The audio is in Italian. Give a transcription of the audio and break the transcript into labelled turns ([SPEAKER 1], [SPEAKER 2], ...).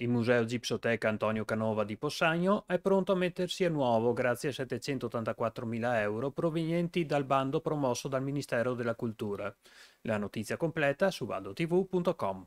[SPEAKER 1] Il Museo Gipsoteca Antonio Canova di Possagno è pronto a mettersi a nuovo grazie a 784.000 euro provenienti dal bando promosso dal Ministero della Cultura. La notizia completa su valdotv.com.